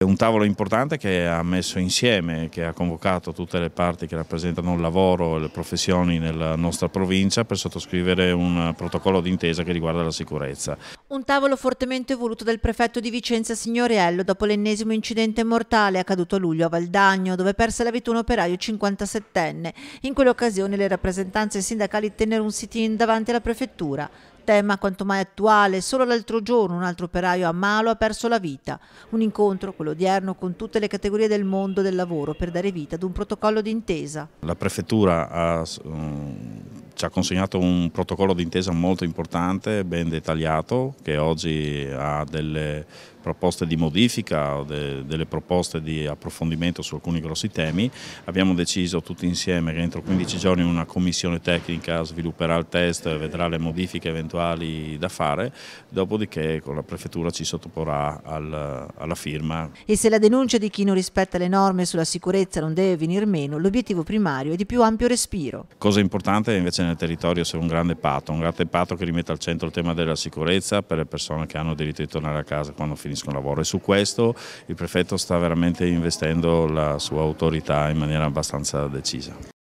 È un tavolo importante che ha messo insieme, che ha convocato tutte le parti che rappresentano il lavoro e le professioni nella nostra provincia per sottoscrivere un protocollo d'intesa che riguarda la sicurezza. Un tavolo fortemente voluto dal prefetto di Vicenza Signoriello dopo l'ennesimo incidente mortale accaduto a luglio a Valdagno dove perse la vita un operaio 57enne. In quell'occasione le rappresentanze sindacali tennero un sit-in davanti alla prefettura tema quanto mai attuale. Solo l'altro giorno un altro operaio a Malo ha perso la vita. Un incontro, quello odierno, con tutte le categorie del mondo del lavoro per dare vita ad un protocollo d'intesa. La prefettura ha mm, ci ha consegnato un protocollo d'intesa molto importante, ben dettagliato, che oggi ha delle proposte di modifica, de, delle proposte di approfondimento su alcuni grossi temi. Abbiamo deciso tutti insieme che entro 15 giorni una commissione tecnica svilupperà il test e vedrà le modifiche eventuali da fare, dopodiché con la prefettura ci sottoporrà al, alla firma. E se la denuncia di chi non rispetta le norme sulla sicurezza non deve venir meno, l'obiettivo primario è di più ampio respiro. Cosa importante invece nel territorio essere un grande patto, un grande patto che rimette al centro il tema della sicurezza per le persone che hanno diritto di tornare a casa quando finiscono il lavoro e su questo il prefetto sta veramente investendo la sua autorità in maniera abbastanza decisa.